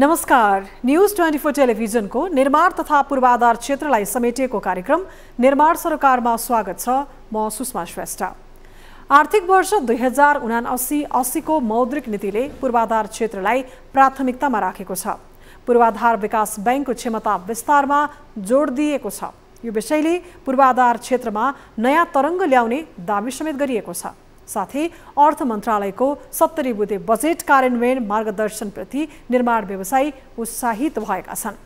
नमस्कार news twenty four टेलिभिजनको निर्माण तथा पूर्वाधार क्षेत्रलाई समेटिएको कार्यक्रम निर्माण सरकारमा स्वागत छ म सुषमा श्रेष्ठ आर्थिक वर्ष दुई हजार उना अस्सी मौद्रिक नीतिले पूर्वाधार क्षेत्रलाई प्राथमिकतामा राखेको छ पूर्वाधार विकास ब्याङ्कको क्षमता विस्तारमा जोड दिएको छ यो विषयले पूर्वाधार क्षेत्रमा नयाँ तरङ्ग ल्याउने दावी समेत गरिएको छ साथै अर्थ मन्त्रालयको सत्तरी बुधे बजेट कार्यान्वयन मार्गदर्शनप्रति निर्माण व्यवसायी उत्साहित भएका छन्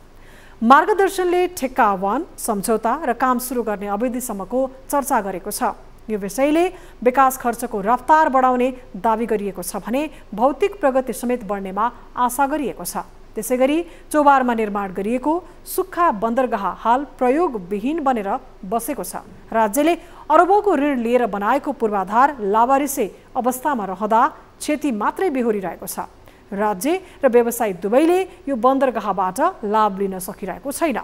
मार्गदर्शनले ठेक्का आह्वान सम्झौता र काम सुरु गर्ने अवधिसम्मको चर्चा गरेको छ यो विषयले विकास खर्चको रफ्तार बढाउने दावी गरिएको छ भने भौतिक प्रगति समेत बढ्नेमा आशा गरिएको छ त्यसै गरी चोबारमा निर्माण गरिएको सुक्खा बन्दरगाह हाल प्रयोगविहीन बनेर बसेको छ राज्यले अरबौँको ऋण लिएर बनाएको पूर्वाधार लावारिसे अवस्थामा रहँदा क्षति मात्रै बेहोरिरहेको छ राज्य र व्यवसाय दुवैले यो बन्दरगाहबाट लाभ लिन सकिरहेको छैन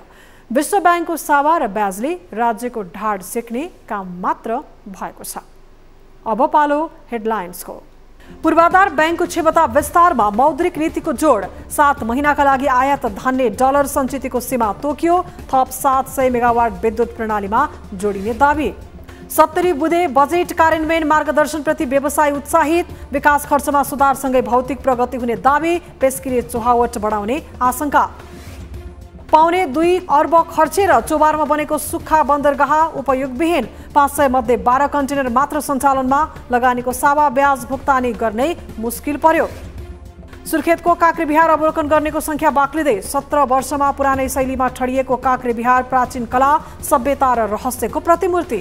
विश्व ब्याङ्कको सावा र ब्याजले राज्यको ढाड सेक्ने काम मात्र भएको छ अब पालो हेडलाइन्सको पूर्वाधार ब्याङ्कको क्षमता विस्तारमा मौद्रिक नीतिको जोड सात महिनाका लागि आयात धान्ने डलर सञ्चितको सीमा तोकियो थप सात सय मेगावाट विद्युत प्रणालीमा जोडिने दावी सत्तरी बुधे बजेट कार्यान्वयन मार्गदर्शनप्रति व्यवसाय उत्साहित विकास खर्चमा सुधारसँगै भौतिक प्रगति हुने दावी पेस्किने चुहावट बढाउने आशंका पाउने दुई अर्ब खर्चेर चोबारमा बनेको सुक्खा बन्दरगाह उपयोगविहीन पाँच सय मध्ये बाह्र कन्टेनर मात्र सञ्चालनमा लगानीको सावा ब्याज भुक्तानी गर्ने मुस्किल पर्यो सुर्खेतको काक्रे विहार अवलोकन गर्नेको संख्या बाक्लिँदै सत्र वर्षमा पुरानै शैलीमा ठडिएको काक्रे विहार प्राचीन कला सभ्यता र रहस्यको प्रतिमूर्ति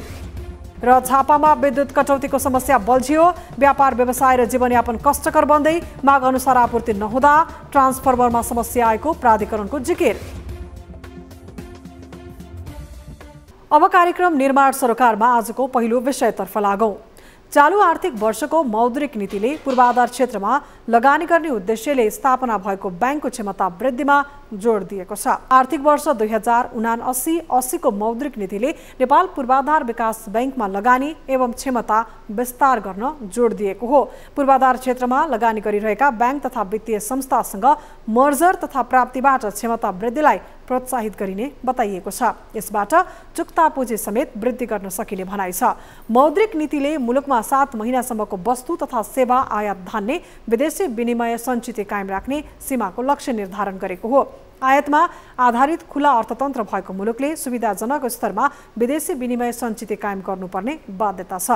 र झापामा विद्युत कटौतीको समस्या बल्झियो व्यापार व्यवसाय र जीवनयापन कष्टकर बन्दै माग अनुसार आपूर्ति नहुँदा ट्रान्सफर्मरमा समस्या आएको प्राधिकरणको जिकिर अब कार्यक्रम निर्माण सरकारमा आजको पहिलो विषयतर्फ लागौ। चालु आर्थिक वर्षको मौद्रिक नीतिले पूर्वाधार क्षेत्रमा लगानी गर्ने उद्देश्यले स्थापना भएको ब्याङ्कको क्षमता वृद्धिमा जोड दिएको छ आर्थिक वर्ष दुई हजार उना अस्सीको मौद्रिक नीतिले नेपाल पूर्वाधार विकास ब्याङ्कमा लगानी एवं क्षमता विस्तार गर्न जोड दिएको हो पूर्वाधार क्षेत्रमा लगानी गरिरहेका ब्याङ्क तथा वित्तीय संस्थासँग मर्जर तथा प्राप्तिबाट क्षमता वृद्धिलाई प्रोत्साहित गरिने बताइएको छ यसबाट चुक्ता पुँजी समेत वृद्धि गर्न सकिने भनाइ छ मौद्रिक नीतिले मुलुकमा सात महिनासम्मको वस्तु तथा सेवा आयात धान्ने विदेशी विनिमय सञ्चित कायम राख्ने सीमाको लक्ष्य निर्धारण गरेको हो आयातमा आधारित खुला अर्थतन्त्र भएको मुलुकले सुविधाजनक स्तरमा विदेशी विनिमय सञ्चित कायम गर्नुपर्ने बाध्यता छ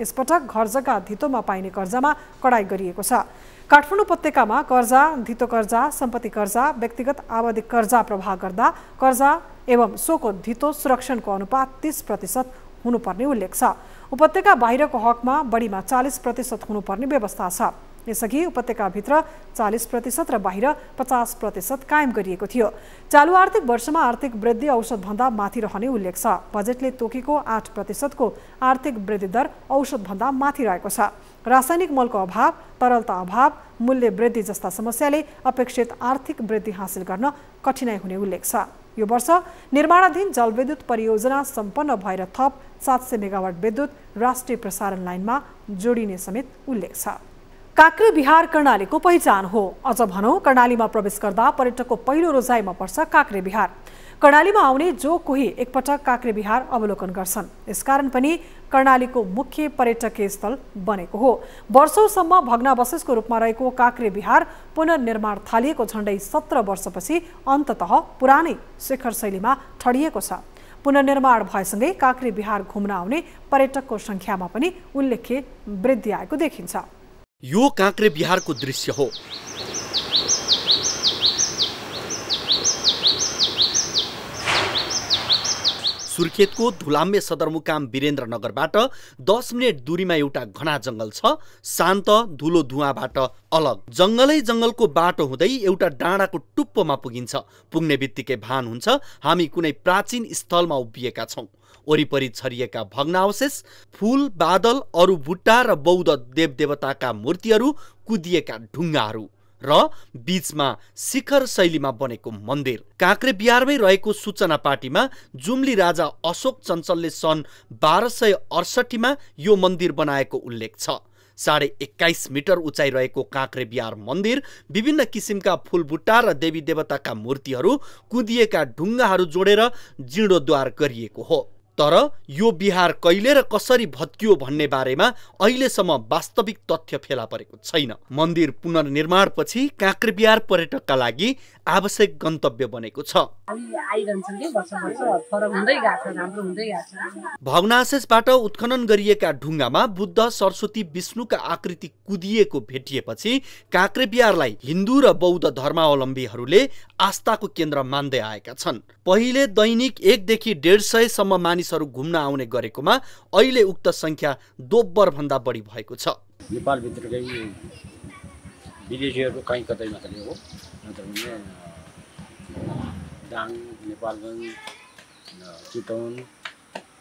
यसपटक घर जग्गा धितोमा पाइने कर्जामा कडाई गरिएको छ काठमाडौँ उपत्यकामा कर्जा धितो कर्जा सम्पत्ति कर्जा व्यक्तिगत आवधिक कर्जा प्रभाव गर्दा कर्जा एवं सोको धितो सुरक्षणको अनुपात तिस प्रतिशत हुनुपर्ने उल्लेख छ उपत्यका बाहिरको हकमा बढीमा चालिस प्रतिशत हुनुपर्ने व्यवस्था छ यसअघि उपत्यकाभित्र चालिस प्रतिशत र बाहिर पचास प्रतिशत कायम गरिएको थियो चालु आर्थिक वर्षमा आर्थिक वृद्धि औषधभन्दा माथि रहने उल्लेख छ बजेटले तोकेको आठ प्रतिशतको आर्थिक वृद्धि दर औषधभन्दा माथि रहेको छ रासायनिक मलको अभाव तरलता अभाव मूल्य वृद्धि जस्ता समस्याले अपेक्षित आर्थिक वृद्धि हासिल गर्न कठिनाई हुने उल्लेख छ यो वर्ष निर्माणाधीन जलविद्युत परियोजना सम्पन्न भएर थप सात सय मेगावाट विद्युत राष्ट्रिय प्रसारण लाइनमा जोडिने समेत उल्लेख छ काक्रे विहार कर्णालीको पहिचान हो अझ भनौँ कर्णालीमा प्रवेश गर्दा पर्यटकको पहिलो रोजाइमा पर्छ काक्रे विहार कर्णालीमा आउने जो कोही एकपटक काक्रे विहार अवलोकन गर्छन् यसकारण पनि कर्णालीको मुख्य पर्यटकीय स्थल बनेको हो वर्षौँसम्म भग्नावशेषको रूपमा रहेको काक्रे विहार पुनर्निर्माण थालिएको झण्डै सत्र वर्षपछि अन्तत पुरानै शिखर शैलीमा ठडिएको छ पुनर्निर्माण भएसँगै काक्रे विहार घुम्न आउने पर्यटकको सङ्ख्यामा पनि उल्लेख्य वृद्धि आएको देखिन्छ यो बिहार को दृश्य हो सुर्खेतको धुलाम्बे सदरमुकाम वीरेन्द्रनगरबाट दस मिनट दूरीमा एउटा घना जङ्गल छ शान्त धुलो धुवाबाट अलग जङ्गलै जङ्गलको बाटो हुँदै एउटा डाँडाको टुप्पोमा पुगिन्छ पुग्ने बित्तिकै भान हुन्छ हामी कुनै प्राचीन स्थलमा उभिएका छौँ वरिपरि छरिएका भग्नावशेष फुल बादल अरू बुट्टा र बौद्ध देवदेवताका मूर्तिहरू कुदिएका ढुङ्गाहरू र बीचमा शिखर शैलीमा बनेको मन्दिर काँक्रे बिहारमै रहेको सूचना पार्टीमा जुम्ली राजा अशोक चञ्चलले सन् बाह्र सय अडसठीमा यो मन्दिर बनाएको उल्लेख छ साढे एक्काइस मिटर उचाइ रहेको काँक्रे बिहार मन्दिर विभिन्न किसिमका फुलबुट्टा र देवी देवताका मूर्तिहरू कुदिएका ढुङ्गाहरू जोडेर जीर्णोद्वार गरिएको हो तर यो बिहार कहिले र कसरी भत्कियो भन्ने बारेमा अहिलेसम्म वास्तविक तथ्य फेला परेको छैन मन्दिर पुनर्निर्माणपछि काँक्रेबिहार पर्यटकका लागि आवश्यक गन्तव्य बनेको छ भवनाशेषबाट उत्खनन गरिएका ढुङ्गामा बुद्ध सरस्वती विष्णुका आकृति कुदिएको भेटिएपछि काँक्रेबिहारलाई हिन्दू र बौद्ध धर्मावलम्बीहरूले आस्थाको केन्द्र मान्दै आएका छन् पहिले दैनिक एकदेखि डेढ सयसम्म मानिस मानिसहरू घुम्न आउने गरेकोमा अहिले उक्त सङ्ख्या दोब्बरभन्दा बढी भएको छ नेपालभित्रकै विदेशीहरू कहीँ कतै मात्रै हो नत्र भने दाङ नेपालगञ्ज चितवन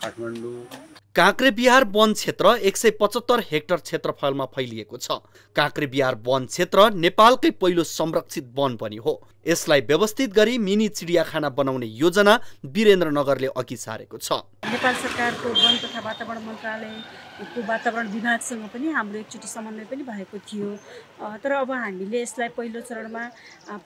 काठमाडौँ बिहार वन क्षेत्र एक सय पचहत्तर हेक्टर क्षेत्रफलमा फैलिएको छ बिहार वन क्षेत्र नेपालकै पहिलो संरक्षित वन पनि हो यसलाई व्यवस्थित गरी मिनी चिडियाखाना बनाउने योजना वीरेन्द्रनगरले अघि सारेको छ नेपाल सरकारको वन तथा वातावरण मन्त्रालय को वातावरण विभागसँग पनि हाम्रो एकचोटि समन्वय पनि भएको थियो तर अब हामीले यसलाई पहिलो चरणमा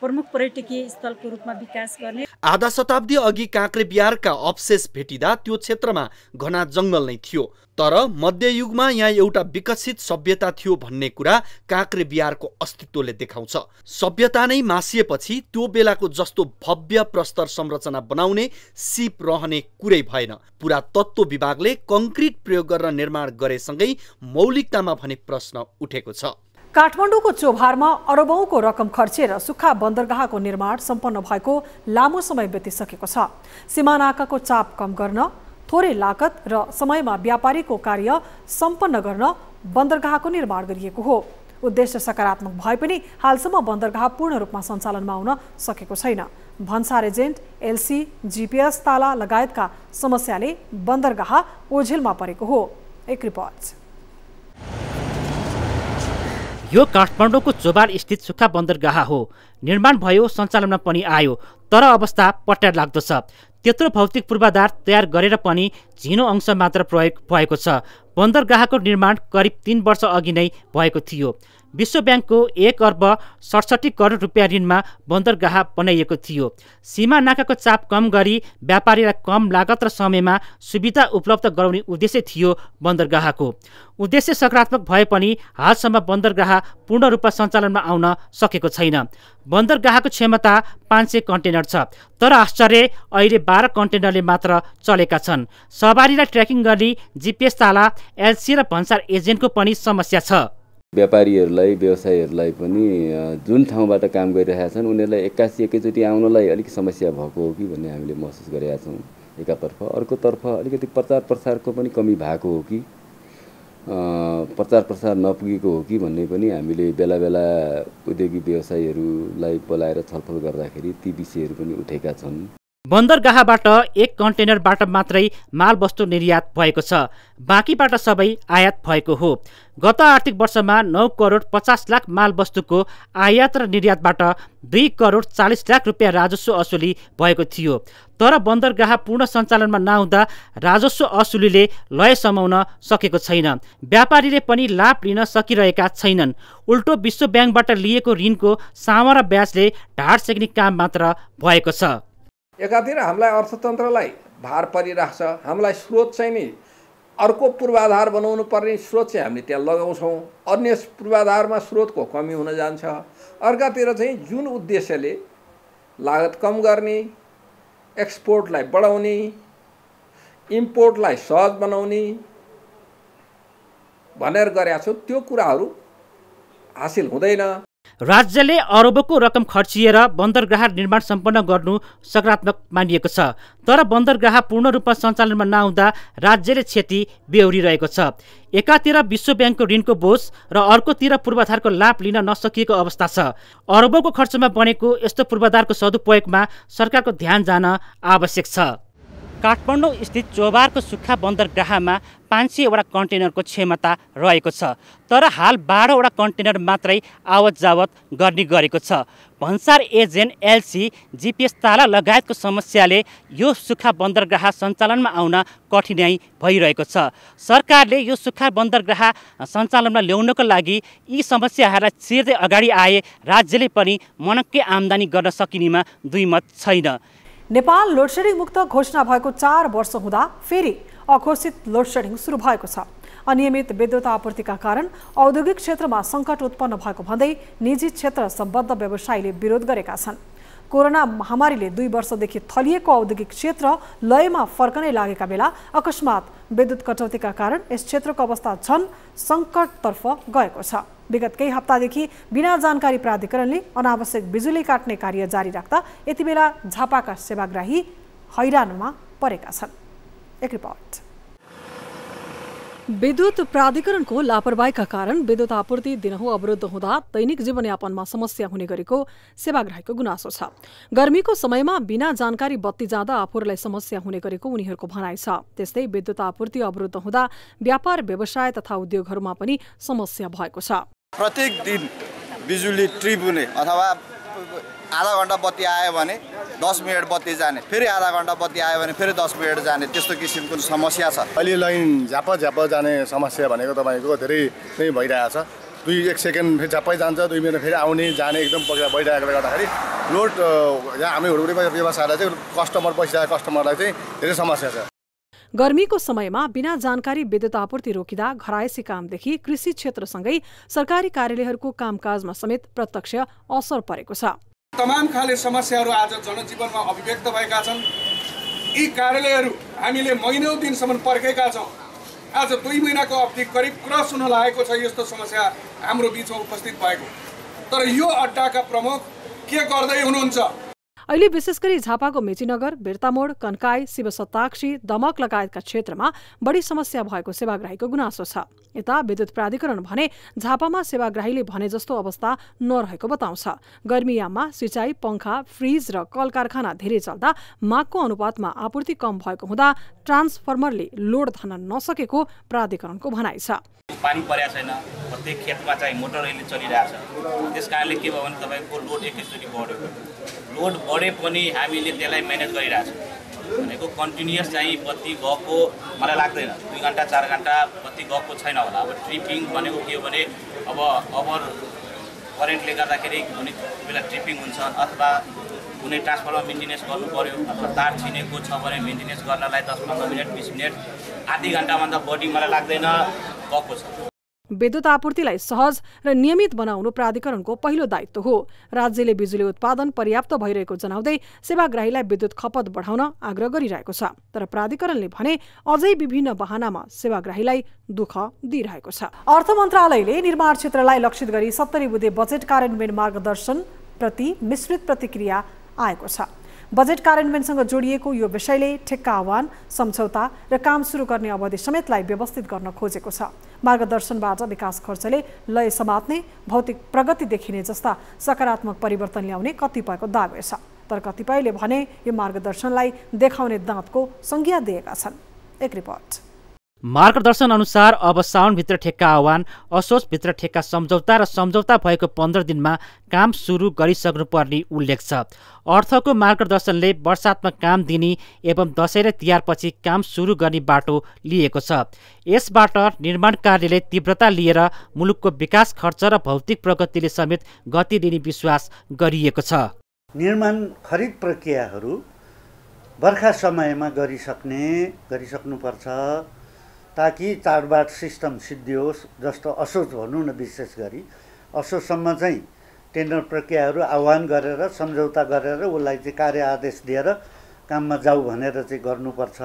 प्रमुख पर्यटकीय स्थलको रूपमा विकास गर्ने आधा शताब्दी अघि काँक्रे बिहारका अवशेष भेटिँदा त्यो क्षेत्रमा घना जङ्गल नै थियो तर मध्ययुगमा यहाँ एउटा विकसित सभ्यता थियो भन्ने कुरा काक्रे बिहारको अस्तित्वले देखाउँछ सभ्यता नै मासिएपछि त्यो बेलाको जस्तो भव्य प्रस्तर संरचना बनाउने सिप रहने कुरै भएन पुरातत्व विभागले कङ्क्रिट प्रयोग गरेर निर्माण गरेसँगै मौलिकतामा भने प्रश्न उठेको छ काठमाडौँको चोभारमा अरबौंको रकम खर्चेर सुक्खा बन्दरगाहको निर्माण सम्पन्न भएको लामो समय बितिसकेको छ सिमानाकाको चाप कम गर्न थोरै लागत र समयमा व्यापारीको कार्य सम्पन्न गर्न बन्दरगाहको निर्माण गरिएको हो उद्देश्य सकारात्मक भए पनि हालसम्म बन्दरगाह पूर्ण रूपमा सञ्चालनमा आउन सकेको छैन भन्सार एजेन्ट एलसी जिपिएस ताला लगायतका समस्याले बन्दरगाह ओझेलमा परेको हो एक रिपोर्ट यो काठमाडौँको चोबार स्थित सुक्खा बन्दरगाह हो निर्माण भयो सञ्चालनमा पनि आयो तर अवस्था पट्यार लाग्दछ त्यत्रो भौतिक पूर्वाधार तयार गरेर पनि झिनो अंश मात्र प्रयोग भएको छ बन्दरगाहको निर्माण करिब तिन वर्ष अघि नै भएको थियो विश्व ब्याङ्कको एक अर्ब सडसठी करोड रुपियाँ ऋणमा बन्दरगाह बनाइएको थियो सीमा नाकाको चाप कम गरी व्यापारीलाई कम लागत र समयमा सुविधा उपलब्ध गराउने उद्देश्य थियो बन्दरगाहको उद्देश्य सकारात्मक भए पनि हालसम्म बन्दरगाह पूर्ण रूपमा सञ्चालनमा आउन सकेको छैन बन्दरगाहको क्षमता पाँच सय कन्टेनर छ तर आश्चर्य अहिले बाह्र कन्टेनरले मात्र चलेका छन् सवारीलाई ट्र्याकिङ गर्ने जिपिएस ताला एलसी र भन्सार एजेन्टको पनि समस्या छ व्यापारीहरूलाई व्यवसायीहरूलाई पनि जुन ठाउँबाट काम गरिरहेका छन् उनीहरूलाई एक्कासी एकैचोटि आउनलाई अलिक समस्या भएको हो कि भन्ने हामीले महसुस गरेका छौँ एकातर्फ अर्कोतर्फ अलिकति प्रचार प्रसारको पनि कमी भएको हो कि प्रचार प्रसार नपुगेको हो कि भन्ने पनि हामीले बेला बेला उद्योगिक व्यवसायीहरूलाई बोलाएर छलफल गर्दाखेरि ती विषयहरू पनि उठेका छन् बन्दरगाहबाट एक कन्टेनरबाट मात्रै मालवस्तु निर्यात भएको छ बाँकीबाट सबै आयात भएको हो गत आर्थिक वर्षमा नौ करोड पचास लाख मालवस्तुको आयात र निर्यातबाट दुई करोड चालिस लाख रुपियाँ राजस्व असुली भएको थियो तर बन्दरगाह पूर्ण सञ्चालनमा नहुँदा राजस्व असुलीले लय समाउन सकेको छैन व्यापारीले पनि लाभ लिन सकिरहेका छैनन् उल्टो विश्व ब्याङ्कबाट लिएको ऋणको र ब्याजले ढाड सेक्ने काम मात्र भएको छ एकातिर हामीलाई अर्थतन्त्रलाई भार परिरहेको छ हामीलाई स्रोत चाहिँ नि अर्को पूर्वाधार बनाउनु पर्ने स्रोत चाहिँ हामीले त्यहाँ लगाउँछौँ अन्य पूर्वाधारमा स्रोतको कमी हुन जान्छ अर्कातिर चाहिँ जुन उद्देश्यले लागत कम गर्ने एक्सपोर्टलाई बढाउने इम्पोर्टलाई सहज बनाउने भनेर गरेका छौँ त्यो कुराहरू हासिल हुँदैन राज्यले अरबको रकम खर्चिएर बन्दरगाह निर्माण सम्पन्न गर्नु सकारात्मक मानिएको छ तर बन्दरगाह पूर्ण रूपमा सञ्चालनमा नआउँदा राज्यले क्षति बेहोरिरहेको छ एकातिर विश्व ब्याङ्कको ऋणको बोझ र अर्कोतिर पूर्वाधारको लाभ लिन नसकिएको अवस्था छ अरबको खर्चमा बनेको यस्तो पूर्वाधारको सदुपयोगमा सरकारको ध्यान जान आवश्यक छ काठमाडौँ स्थित चोबारको सुक्खा बन्दरगाहमा पाँच सयवटा कन्टेनरको क्षमता रहेको छ तर हाल बाह्रवटा कन्टेनर मात्रै आवत जावत गर्ने गरेको छ भन्सार एजेन्ट एलसी जिपिएस ताला लगायतको समस्याले यो सुक्खा बन्दरगाह सञ्चालनमा आउन कठिनाइ भइरहेको छ सरकारले यो सुक्खा बन्दरगाह सञ्चालनमा ल्याउनको लागि यी समस्याहरूलाई चिर्दै अगाडि आए राज्यले पनि मनक्कै आम्दानी गर्न सकिनेमा दुई मत छैन नेपाल लोडसेडिङ मुक्त घोषणा भएको चार वर्ष हुँदा फेरि अघोषित लोडसेडिङ सुरु भएको छ अनियमित विद्युत आपूर्तिका कारण औद्योगिक क्षेत्रमा सङ्कट उत्पन्न भएको भन्दै निजी क्षेत्र सम्बद्ध व्यवसायीले विरोध गरेका छन् कोरोना महामारीले दुई वर्षदेखि थलिएको औद्योगिक क्षेत्र लयमा फर्कनै लागेका बेला अकस्मात विद्युत कटौतीका कारण यस क्षेत्रको अवस्था झन् सङ्कटतर्फ गएको छ विगत केही हप्तादेखि बिना जानकारी प्राधिकरणले अनावश्यक बिजुली काट्ने कार्य जारी राख्दा यति बेला झापाका सेवाग्राही हैरानमा परेका छन् एक रिपोर्ट विद्युत प्राधिकरणको लापरवाहीका कारण विद्युत आपूर्ति दिनहुँ अवरुद्ध हुँदा दैनिक जीवनयापनमा समस्या हुने गरेको सेवाग्राहीको गुनासो छ गर्मीको समयमा बिना जानकारी बत्ती जाँदा आफूहरूलाई समस्या हुने गरेको उनीहरूको भनाइ छ त्यस्तै विद्युत आपूर्ति अवरुद्ध हुँदा व्यापार व्यवसाय तथा उद्योगहरूमा पनि समस्या भएको छ प्रत्येक दिन बिजुली हुने अथवा आधा घन्टा बत्ती आयो भने दस मिनट बत्ती जाने फेरि आधा घन्टा बत्ती आयो भने फेरि दस मिनट जाने त्यस्तो किसिमको समस्या छ अहिले लाइन झ्याप झ्याप जाने समस्या भनेको तपाईँको धेरै नै भइरहेको छ दुई एक सेकेन्ड फेरि झाप्पै जान्छ दुई मिनट फेरि आउने जाने एकदम पक्रिया भइरहेकोले गर्दाखेरि लोड यहाँ हामी हुडुडीमा व्यवसायलाई चाहिँ कस्टमर बसिरहेको कस्टमरलाई चाहिँ धेरै समस्या छ गर्मीको समयमा बिना जानकारी विद्युत आपूर्ति रोकिँदा घरायसी कामदेखि कृषि क्षेत्रसँगै सरकारी कार्यालयहरूको कामकाजमा समेत प्रत्यक्ष असर परेको छ तमाम खाले समस्याहरू आज जनजीवनमा अभिव्यक्त भएका छन् यी कार्यालयहरू हामीले महिनौ दिनसम्म पर्खेका छौँ आज दुई महिनाको अवधि करिब क्रस हुन लागेको छ यस्तो समस्या हाम्रो बिचमा उपस्थित भएको तर यो अड्डाका प्रमुख के गर्दै हुनुहुन्छ अहिले विशेष गरी झापाको मेचीनगर बिर्तामोड कन्काई शिवसताक्षी दमक लगायतका क्षेत्रमा बढी समस्या भएको सेवाग्राहीको गुनासो छ यता विद्युत प्राधिकरण भने झापामा सेवाग्राहीले भने जस्तो अवस्था नरहेको बताउँछ गर्मीयाममा सिँचाइ पङ्खा फ्रिज र कल कारखाना धेरै चल्दा मागको अनुपातमा आपूर्ति कम भएको हुँदा ट्रान्सफर्मरले लोड थान नसकेको प्राधिकरणको भनाइ छ पानी परेको छैन प्रत्येक खेतमा चाहिँ मोटरले चलिरहेको छ त्यस कारणले के भयो भने तपाईँको लोड एकैचोटि बढ्यो लोड बढे पनि हामीले त्यसलाई म्यानेज गरिरहेछौँ भनेको कन्टिन्युस चाहिँ बत्ती गएको मलाई लाग्दैन दुई घन्टा चार घन्टा बत्ती गएको छैन होला अब ट्रिपिङ भनेको के हो भने अब ओभर करेन्टले गर्दाखेरि कुनै बेला ट्रिपिङ हुन्छ अथवा कुनै ट्रान्सफर्मर मेन्टेनेन्स गर्नु पऱ्यो अथवा तार छिनेको छ भने मेन्टेनेन्स गर्नलाई दस पन्ध्र मिनट बिस मिनट आधी घन्टाभन्दा बढी मलाई लाग्दैन गएको छ विद्युत आपूर्तिलाई सहज र नियमित बनाउनु प्राधिकरणको पहिलो दायित्व हो राज्यले बिजुली उत्पादन पर्याप्त भइरहेको जनाउँदै सेवाग्राहीलाई विद्युत खपत बढाउन आग्रह गरिरहेको छ तर प्राधिकरणले भने अझै विभिन्न बहानामा सेवाग्राहीलाई दुःख दिइरहेको छ अर्थ मन्त्रालयले निर्माण क्षेत्रलाई लक्षित गरी सत्तरी बुधे बजेट कार्यान्वयन मार्गदर्शन प्रति मिश्रित प्रतिक्रिया आएको छ बजेट कार्यान्वयनसँग जोडिएको यो विषयले ठेक्का आह्वान सम्झौता र काम सुरु गर्ने अवधि समेतलाई व्यवस्थित गर्न खोजेको छ मार्गदर्शनबाट विकास खर्चले लय समात्ने भौतिक प्रगति देखिने जस्ता सकारात्मक परिवर्तन ल्याउने कतिपयको दावे छ तर कतिपयले भने यो मार्गदर्शनलाई देखाउने दाँतको संज्ञा दिएका छन् एक रिपोर्ट मार्गदर्शन अनुसार अब साउनभित्र ठेक्का आह्वान असोजभित्र ठेक्का सम्झौता र सम्झौता भएको पन्ध्र दिनमा काम सुरु गरिसक्नुपर्ने उल्लेख छ अर्थको मार्गदर्शनले वर्षात्मक काम दिने एवं दसैँ र तिहारपछि काम सुरु गर्ने बाटो लिएको छ यसबाट निर्माण कार्यले तीव्रता लिएर मुलुकको विकास खर्च र भौतिक प्रगतिले समेत गति दिने विश्वास गरिएको छ निर्माण खरिद प्रक्रियाहरू बर्खा समयमा गरिसक्ने गरिसक्नुपर्छ ताकि चाडबाड सिस्टम सिद्धियोस् जस्तो असोज भनौँ न विशेष गरी असोजसम्म चाहिँ टेन्डर प्रक्रियाहरू आह्वान गरेर सम्झौता गरेर उसलाई चाहिँ कार्य आदेश दिएर काममा जाऊ भनेर चाहिँ गर्नुपर्छ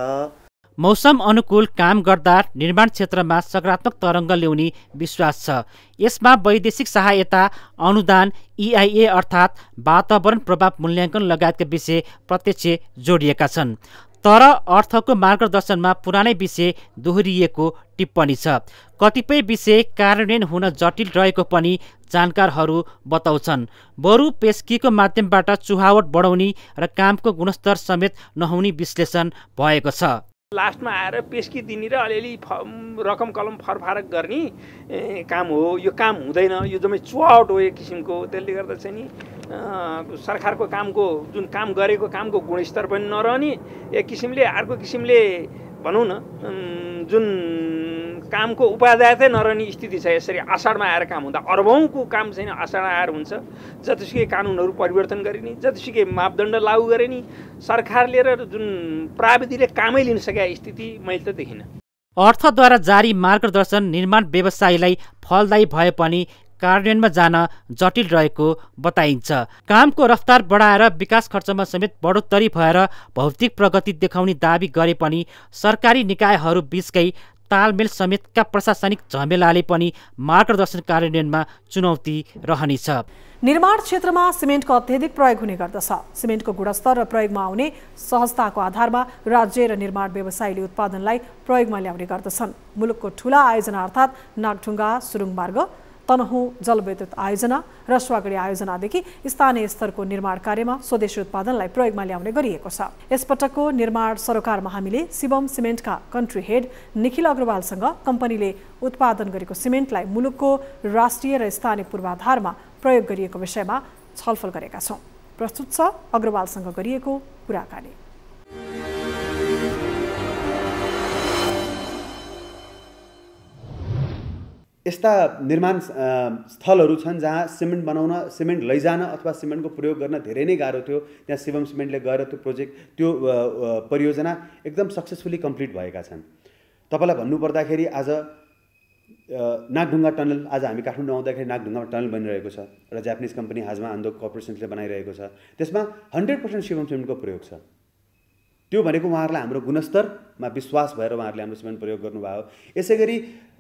मौसम अनुकूल काम गर्दा निर्माण क्षेत्रमा सकारात्मक तरङ्ग ल्याउने विश्वास छ यसमा वैदेशिक सहायता अनुदान इआइए e अर्थात् वातावरण प्रभाव मूल्याङ्कन लगायतका विषय प्रत्यक्ष जोडिएका छन् तर अर्थको मार्गदर्शनमा पुरानै विषय दोहोरिएको टिप्पणी छ कतिपय विषय कार्यान्वयन हुन जटिल रहेको पनि जानकारहरू बताउँछन् बरु पेस्कीको माध्यमबाट चुहावट बढाउने र कामको गुणस्तर समेत नहुने विश्लेषण भएको छ लास्टमा आएर दिने र अलिअलि फ रकम कलम फरफारक गर्ने काम हो यो काम हुँदैन यो जम्मै चुवाट हो एक किसिमको त्यसले गर्दा चाहिँ नि सरकारको कामको जुन काम गरेको कामको गुणस्तर पनि नरहने एक किसिमले अर्को किसिमले भनौँ न जुन कामको उपाध्याय नरहने स्थिति छ यसरी आषाढमा आएर काम हुँदा अरबौँको काम चाहिँ आषाढ आएर हुन्छ जतिसुकै कानुनहरू परिवर्तन गरिने जतिसुकै मापदण्ड लागू गरिने सरकारले र जुन प्राविधिले कामै लिन सकेका स्थिति मैले त देखिनँ अर्थद्वारा जारी मार्गदर्शन निर्माण व्यवसायलाई फलदायी भए पनि कार्यान्वयनमा जान जटिल रहेको बताइन्छ कामको रफ्तार बढाएर विकास खर्चमा समेत बढोत्तरी भएर भौतिक प्रगति देखाउने दावी गरे पनि सरकारी निकायहरू बिचकै तालमेल समेतका प्रशासनिक झमेलाले पनि मार्गदर्शन कार्यान्वयनमा चुनौती रहनेछ निर्माण क्षेत्रमा सिमेन्टको अत्यधिक प्रयोग हुने गर्दछ सिमेन्टको गुणस्तर र प्रयोगमा आउने सहजताको आधारमा राज्य र निर्माण व्यवसायले उत्पादनलाई प्रयोगमा ल्याउने गर्दछन् मुलुकको ठुला आयोजना अर्थात् नागढुङ्गा सुरुङ मार्ग तनहुँ जलविद्युत आयोजना र स्वागडी आयोजनादेखि स्थानीय स्तरको निर्माण कार्यमा स्वदेशी उत्पादनलाई प्रयोगमा ल्याउने गरिएको छ यसपटकको निर्माण सरोकारमा हामीले शिवम सिमेन्टका कन्ट्री हेड निखिल अग्रवालसँग कम्पनीले उत्पादन गरेको सिमेन्टलाई मुलुकको राष्ट्रिय र स्थानीय पूर्वाधारमा प्रयोग गरिएको विषयमा छलफल गरेका छौँ प्रस्तुत छ अग्रवालसँग गरिएको कुराकानी यस्ता निर्माण स्थलहरू छन् जहाँ सिमेन्ट बनाउन सिमेन्ट लैजान अथवा सिमेन्टको प्रयोग गर्न धेरै नै गाह्रो थियो त्यहाँ शिवम सिमेन्टले गएर त्यो प्रोजेक्ट त्यो परियोजना एकदम सक्सेसफुली कम्प्लिट भएका छन् तपाईँलाई भन्नुपर्दाखेरि आज नागढुङ्गा टनल आज हामी काठमाडौँ आउँदाखेरि नागढुङ्गामा टनल बनिरहेको छ र जापानिज कम्पनी हाजमा आन्दोक कर्पोरेसन्सले बनाइरहेको छ त्यसमा हन्ड्रेड पर्सेन्ट शिवम सिमेन्टको प्रयोग छ त्यो भनेको उहाँहरूलाई हाम्रो गुणस्तरमा विश्वास भएर उहाँहरूले हाम्रो सिमेन्ट प्रयोग गर्नुभयो यसै गरी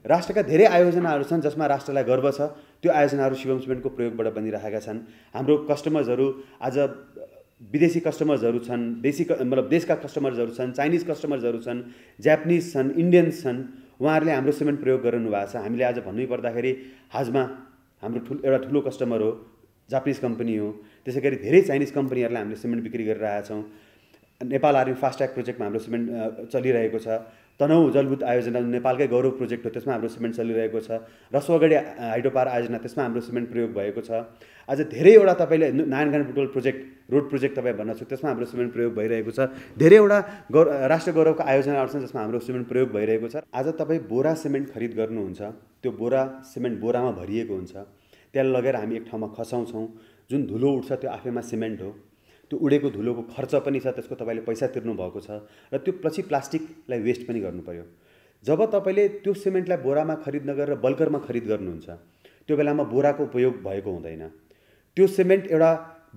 राष्ट्रका धेरै आयोजनाहरू छन् जसमा राष्ट्रलाई गर्व छ त्यो आयोजनाहरू शिवम सिमेन्टको प्रयोगबाट बनिरहेका छन् हाम्रो कस्टमर्सहरू आज विदेशी कस्टमर्सहरू छन् देशी मतलब देशका कस्टमर्सहरू छन् चाइनिज कस्टमर्सहरू छन् जापानिज छन् इन्डियन्स छन् उहाँहरूले हाम्रो सिमेन्ट प्रयोग गराउनु भएको छ हामीले आज भन्नै पर्दाखेरि हाजमा हाम्रो ठुलो एउटा ठुलो कस्टमर हो जापानिज कम्पनी हो त्यसै गरी धेरै चाइनिज कम्पनीहरूलाई हामीले सिमेन्ट बिक्री गरिरहेका छौँ नेपाल आर्मी फास्ट ट्र्याक प्रोजेक्टमा हाम्रो सिमेन्ट चलिरहेको छ तनहु जलभूत आयोजना नेपालकै गौरव प्रोजेक्ट हो त्यसमा हाम्रो सिमेन्ट चलिरहेको छ र रसोगढी हाइड्रो पावर आयोजना त्यसमा हाम्रो सिमेन्ट प्रयोग भएको छ आज धेरैवटा तपाईँले Narayangarh petrol project road project तपाईँ भन्न सक्छु त्यसमा हाम्रो सिमेन्ट प्रयोग भइरहेको छ धेरैवटा गौर राष्ट्र गौरवको आयोजनाहरू छन् जसमा हाम्रो सिमेन्ट प्रयोग भइरहेको छ आज तपाईँ बोरा सिमेन्ट खरिद गर्नुहुन्छ त्यो बोरा सिमेन्ट बोरामा भरिएको हुन्छ त्यसलाई लगेर हामी एक ठाउँमा खसाउँछौँ जुन धुलो उठ्छ त्यो आफैमा सिमेन्ट हो त्यो उडेको धुलोको खर्च पनि छ त्यसको तपाईँले पैसा तिर्नु भएको छ र त्यो पछि प्लास्टिकलाई वेस्ट पनि गर्नुपऱ्यो जब तपाईँले त्यो सिमेन्टलाई बोरामा खरिद नगरेर बल्करमा खरिद गर्नुहुन्छ त्यो बेलामा बोराको उपयोग भएको हुँदैन त्यो सिमेन्ट एउटा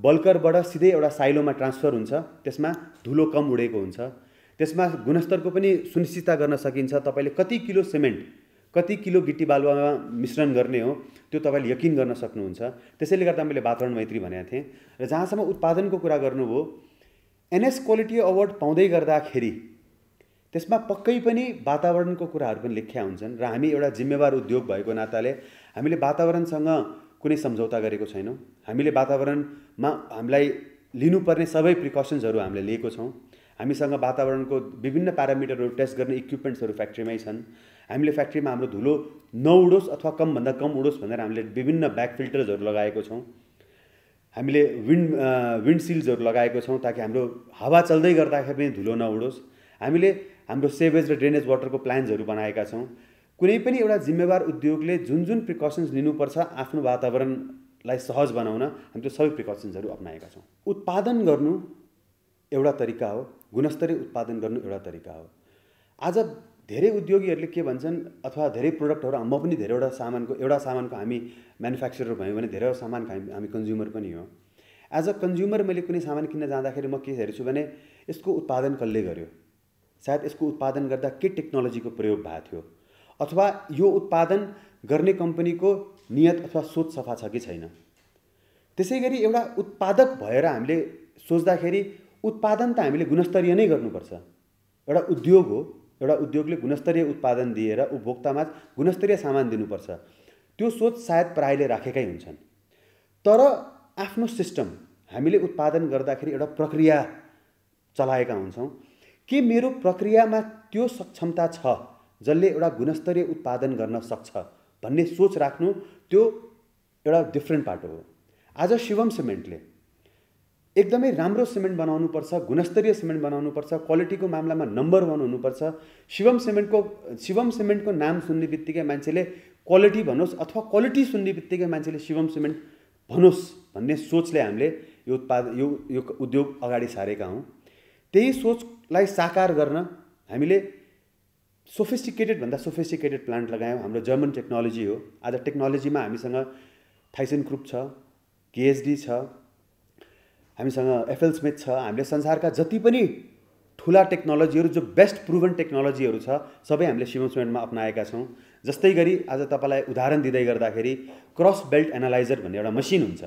बल्करबाट सिधै एउटा साइलोमा ट्रान्सफर हुन्छ त्यसमा धुलो कम उडेको हुन्छ त्यसमा गुणस्तरको पनि सुनिश्चितता गर्न सकिन्छ तपाईँले कति किलो सिमेन्ट कति किलो गिटी बालुवामा मिश्रण गर्ने हो त्यो तपाईँले यकिन गर्न सक्नुहुन्छ त्यसैले गर्दा मैले वातावरण मैत्री भनेको थिएँ र जहाँसम्म उत्पादनको कुरा गर्नुभयो एनएस क्वालिटी अवार्ड पाउँदै गर्दाखेरि त्यसमा पक्कै पनि वातावरणको कुराहरू पनि लेख्या हुन्छन् र हामी एउटा जिम्मेवार उद्योग भएको नाताले हामीले वातावरणसँग कुनै सम्झौता गरेको छैनौँ हामीले वातावरणमा हामीलाई लिनुपर्ने सबै प्रिकसन्सहरू हामीले लिएको छौँ हामीसँग वातावरणको विभिन्न प्यारामिटरहरू टेस्ट गर्ने इक्विपमेन्ट्सहरू फ्याक्ट्रीमै छन् हामीले फ्याक्ट्रीमा हाम्रो धुलो नउडोस् अथवा कमभन्दा कम उडोस् भनेर हामीले विभिन्न ब्याक फिल्टर्सहरू लगाएको छौँ हामीले विन्ड विन्ड सिल्सहरू लगाएको छौँ ताकि हाम्रो हावा चल्दै गर्दाखेरि पनि धुलो नउडोस् हामीले हाम्रो सेभेज र ड्रेनेज वाटरको प्लान्सहरू बनाएका छौँ कुनै पनि एउटा जिम्मेवार उद्योगले जुन जुन प्रिकसन्स लिनुपर्छ आफ्नो वातावरणलाई सहज बनाउन हामी त्यो सबै प्रिकसन्सहरू अप्नाएका छौँ उत्पादन गर्नु एउटा तरिका हो गुणस्तरीय उत्पादन गर्नु एउटा तरिका हो आज धेरै उद्योगीहरूले के भन्छन् अथवा धेरै प्रोडक्टहरू म पनि धेरैवटा सामानको एउटा सामानको हामी म्यानुफ्याक्चरर भयौँ भने धेरैवटा सामानको हामी हामी कन्ज्युमर पनि हो एज अ कन्ज्युमर मैले कुनै सामान किन्न जाँदाखेरि म के हेर्छु भने यसको उत्पादन कसले गर्यो सायद यसको उत्पादन गर्दा के टेक्नोलोजीको प्रयोग भएको थियो अथवा यो उत्पादन गर्ने कम्पनीको नियत अथवा सोच सफा छ कि छैन त्यसै गरी एउटा उत्पादक भएर हामीले सोच्दाखेरि उत्पादन त हामीले गुणस्तरीय नै गर्नुपर्छ एउटा उद्योग हो एउटा उद्योगले गुणस्तरीय उत्पादन दिएर उपभोक्तामा गुणस्तरीय सामान दिनुपर्छ त्यो सोच सायद प्रायले राखेकै हुन्छन् तर आफ्नो सिस्टम हामीले उत्पादन गर्दाखेरि एउटा प्रक्रिया चलाएका हुन्छौँ के मेरो प्रक्रियामा त्यो सक्षमता छ जसले एउटा गुणस्तरीय उत्पादन गर्न सक्छ भन्ने सोच राख्नु त्यो एउटा डिफ्रेन्ट पाटो हो आज शिवम सिमेन्टले एकदमै राम्रो सिमेन्ट बनाउनुपर्छ गुणस्तरीय सिमेन्ट बनाउनुपर्छ क्वालिटीको मामलामा नम्बर वान हुनुपर्छ शिवम सिमेन्टको शिवम सिमेन्टको नाम सुन्ने बित्तिकै मान्छेले क्वालिटी भनोस् अथवा क्वालिटी सुन्ने बित्तिकै मान्छेले शिवम सिमेन्ट भनोस् भन्ने सोचले हामीले यो उत्पाद यो यो उद्योग अगाडि सारेका हौँ त्यही सोचलाई साकार गर्न हामीले सोफिस्टिकेटेड भन्दा सोफिस्टिकेटेड प्लान्ट लगायौँ हाम्रो जर्मन टेक्नोलोजी हो आज टेक्नोलोजीमा हामीसँग थाइसेन ग्रुप छ केएचडी छ हामीसँग एफएल स्मिथ छ हामीले संसारका जति पनि ठुला टेक्नोलोजीहरू जो बेस्ट प्रुभन टेक्नोलोजीहरू छ सबै हामीले सिमो सिमेन्टमा अप्नाएका छौँ जस्तै गरी आज तपाईँलाई उदाहरण दिँदै गर्दाखेरि क्रस बेल्ट एनालाइजर भन्ने एउटा मसिन हुन्छ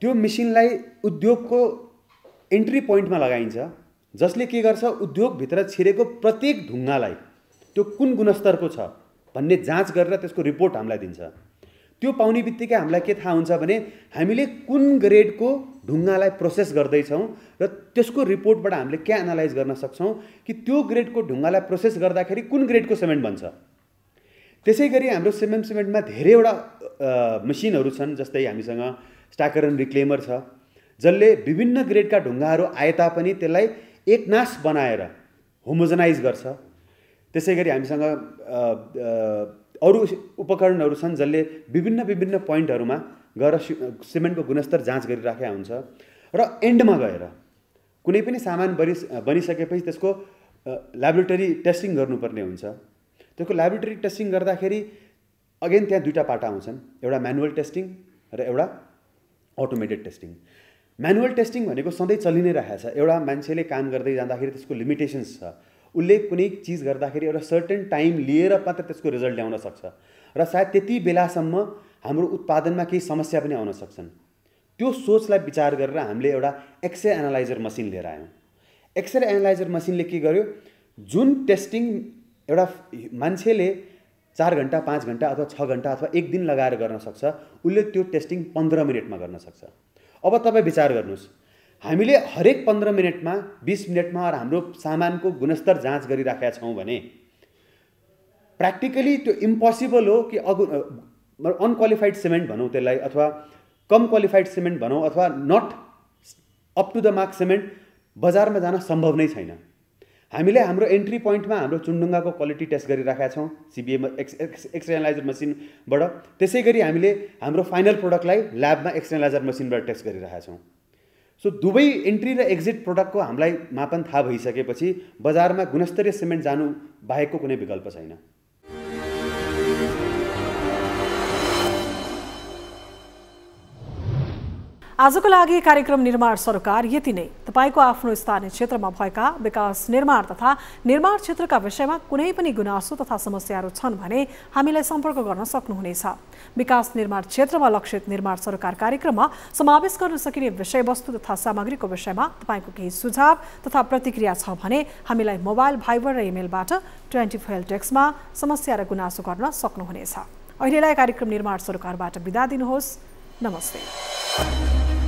त्यो मसिनलाई उद्योगको इन्ट्री पोइन्टमा लगाइन्छ जसले के गर्छ उद्योगभित्र छिरेको प्रत्येक ढुङ्गालाई त्यो कुन गुणस्तरको छ भन्ने जाँच गरेर त्यसको रिपोर्ट हामीलाई दिन्छ त्यो पाउने बित्तिकै हामीलाई के थाहा हुन्छ भने हामीले कुन ग्रेडको ढुङ्गालाई प्रोसेस गर्दैछौँ र त्यसको रिपोर्टबाट हामीले के एनालाइज गर्न सक्छौँ कि त्यो ग्रेडको ढुङ्गालाई प्रोसेस गर्दाखेरि कुन ग्रेडको सिमेन्ट बन्छ त्यसै गरी हाम्रो सिमेन्ट सिमेन्टमा धेरैवटा मसिनहरू छन् जस्तै हामीसँग स्टाकर एन्ड रिक्लेमर छ जसले विभिन्न ग्रेडका ढुङ्गाहरू आए तापनि त्यसलाई एकनाश बनाएर होमोजनाइज गर्छ त्यसै गरी हामीसँग अरू उपकरणहरू छन् जसले विभिन्न विभिन्न पोइन्टहरूमा गएर सिमेन्टको गुणस्तर जाँच गरिराखेका हुन्छ र एन्डमा गएर कुनै पनि सामान बनि बनिसकेपछि त्यसको ल्याबोरेटरी टेस्टिङ गर्नुपर्ने हुन्छ त्यसको ल्याबोरेटरी टेस्टिङ गर्दाखेरि अगेन त्यहाँ दुईवटा पाटा आउँछन् एउटा म्यानुअल टेस्टिङ र एउटा अटोमेटेड टेस्टिङ म्यानुअल टेस्टिङ भनेको सधैँ चलि नै राखेको छ एउटा मान्छेले काम गर्दै जाँदाखेरि त्यसको लिमिटेसन्स छ उसले कुनै चिज गर्दाखेरि एउटा सर्टेन टाइम लिएर मात्र त्यसको रिजल्ट ल्याउन सक्छ र सायद त्यति बेलासम्म हाम्रो उत्पादनमा केही समस्या पनि आउन सक्छन् त्यो सोचलाई विचार गरेर हामीले एउटा एक्सरे एनालाइजर मसिन लिएर आयौँ एक्सरे एनालाइजर मसिनले के गर्यो जुन टेस्टिङ एउटा मान्छेले चार घन्टा पाँच घन्टा अथवा छ घन्टा अथवा एक दिन लगाएर गर्न सक्छ उसले त्यो टेस्टिङ पन्ध्र मिनटमा गर्न सक्छ अब तपाईँ विचार गर्नुहोस् हामीले हरेक पन्ध्र मिनटमा बिस मिनटमा हाम्रो सामानको गुणस्तर जाँच गरिराखेका छौँ भने प्र्याक्टिकली त्यो इम्पोसिबल हो कि अगु अनक्वालिफाइड सिमेन्ट भनौँ त्यसलाई अथवा कम क्वालिफाइड सिमेन्ट भनौँ अथवा not up to the mark cement बजारमा जान सम्भव नै छैन हामीले हाम्रो एन्ट्री पोइन्टमा हाम्रो चुनडुङ्गाको क्वालिटी टेस्ट गरिराखेका छौँ सिबिएमा एक्स एक्स एक्सरेनालाइजर मसिनबाट त्यसै गरी हामीले हाम्रो फाइनल प्रोडक्टलाई ल्याबमा एक्सरेनालाइजर मसिनबाट टेस्ट गरिरहेका छौँ सो दुवै इन्ट्री र एक्जिट प्रोडक्टको हामीलाई मापन थाहा भइसकेपछि बजारमा गुणस्तरीय सिमेन्ट जानु बाहेकको कुनै विकल्प छैन आजको लागि कार्यक्रम निर्माण सरकार यति नै तपाईँको आफ्नो स्थानीय क्षेत्रमा भएका विकास निर्माण तथा निर्माण क्षेत्रका विषयमा कुनै पनि गुनासो तथा समस्याहरू छन् भने हामीलाई सम्पर्क गर्न सक्नुहुनेछ विकास निर्माण क्षेत्रमा लक्षित निर्माण सरकार कार्यक्रममा समावेश गर्न सकिने विषयवस्तु तथा सामग्रीको विषयमा तपाईँको केही सुझाव तथा प्रतिक्रिया छ भने हामीलाई मोबाइल भाइबर र इमेलबाट ट्वेन्टी फोर डेस्कमा समस्या र गुनासो गर्न सक्नुहुनेछ अहिलेलाई कार्यक्रम निर्माण सरकारबाट बिदा दिनुहोस् Namaste.